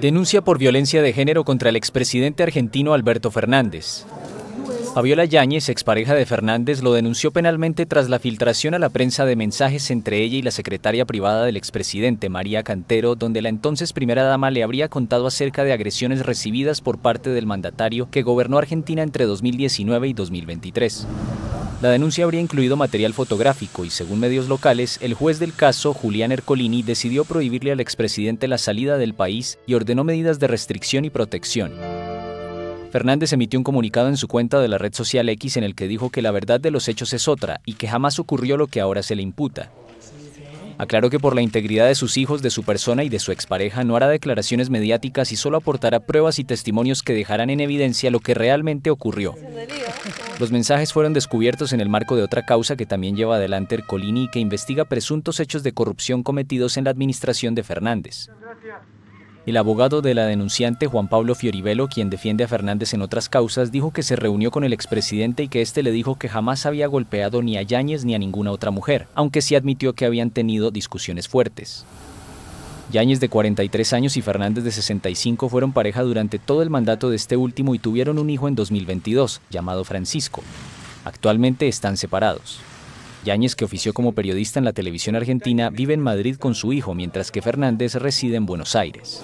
Denuncia por violencia de género contra el expresidente argentino Alberto Fernández. Fabiola Yáñez, expareja de Fernández, lo denunció penalmente tras la filtración a la prensa de mensajes entre ella y la secretaria privada del expresidente María Cantero, donde la entonces primera dama le habría contado acerca de agresiones recibidas por parte del mandatario que gobernó Argentina entre 2019 y 2023. La denuncia habría incluido material fotográfico y, según medios locales, el juez del caso, Julián Ercolini, decidió prohibirle al expresidente la salida del país y ordenó medidas de restricción y protección. Fernández emitió un comunicado en su cuenta de la red social X en el que dijo que la verdad de los hechos es otra y que jamás ocurrió lo que ahora se le imputa. Aclaró que por la integridad de sus hijos, de su persona y de su expareja no hará declaraciones mediáticas y solo aportará pruebas y testimonios que dejarán en evidencia lo que realmente ocurrió. Los mensajes fueron descubiertos en el marco de otra causa que también lleva adelante Ercolini y que investiga presuntos hechos de corrupción cometidos en la administración de Fernández. El abogado de la denunciante Juan Pablo Fioribelo, quien defiende a Fernández en otras causas, dijo que se reunió con el expresidente y que este le dijo que jamás había golpeado ni a Yáñez ni a ninguna otra mujer, aunque sí admitió que habían tenido discusiones fuertes. Yáñez de 43 años y Fernández de 65 fueron pareja durante todo el mandato de este último y tuvieron un hijo en 2022, llamado Francisco. Actualmente están separados. Yáñez, que ofició como periodista en la televisión argentina, vive en Madrid con su hijo, mientras que Fernández reside en Buenos Aires.